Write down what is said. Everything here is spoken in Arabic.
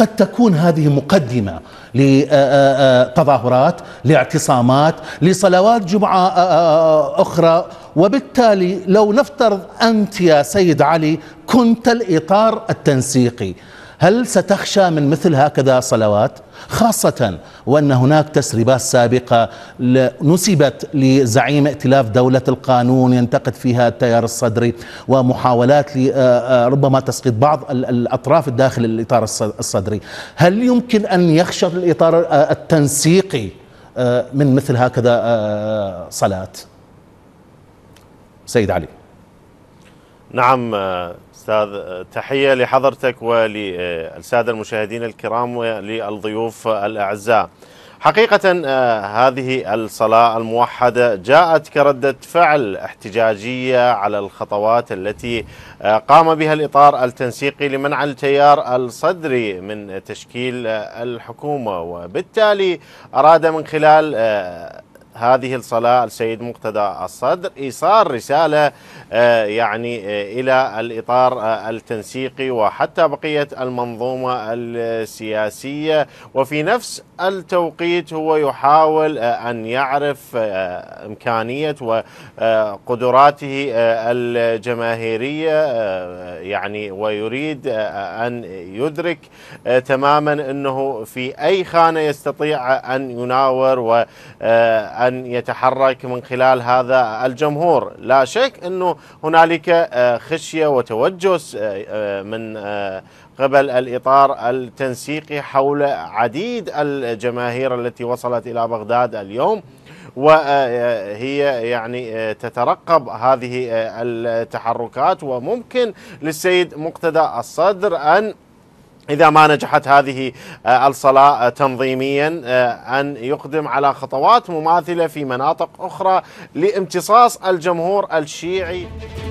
قد تكون هذه مقدمة لتظاهرات لاعتصامات لصلوات جمعة آه، آه، آه، أخرى وبالتالي لو نفترض أنت يا سيد علي كنت الإطار التنسيقي هل ستخشى من مثل هكذا صلوات خاصة وأن هناك تسريبات سابقة نسبت لزعيم ائتلاف دولة القانون ينتقد فيها التيار الصدري ومحاولات آه، آه، ربما تسقيط بعض الأطراف الداخل الإطار الصدري هل يمكن أن يخشى الإطار آه، التنسيقي من مثل هكذا صلاة سيد علي نعم آه، استاذ آه، تحيه لحضرتك وللساده المشاهدين الكرام وللضيوف الاعزاء. حقيقه آه، هذه الصلاه الموحده جاءت كرده فعل احتجاجيه على الخطوات التي قام بها الاطار التنسيقي لمنع التيار الصدري من تشكيل الحكومه وبالتالي اراد من خلال هذه الصلاة السيد مقتدى الصدر إيصال رسالة آه، يعني آه، إلى الإطار آه، التنسيقي وحتى بقية المنظومة السياسية وفي نفس التوقيت هو يحاول أن يعرف إمكانية وقدراته الجماهيرية يعني ويريد أن يدرك تماما أنه في أي خانة يستطيع أن يناور وأن أن يتحرك من خلال هذا الجمهور لا شك أنه هنالك آه، خشية وتوجس آه، آه، من قبل الإطار التنسيقي حول عديد الجماهير التي وصلت إلى بغداد اليوم وهي يعني تترقب هذه التحركات وممكن للسيد مقتدى الصدر أن إذا ما نجحت هذه آه، الصلاة آه، تنظيميا آه، أن يقدم على خطوات مماثلة في مناطق أخرى لامتصاص الجمهور الشيعي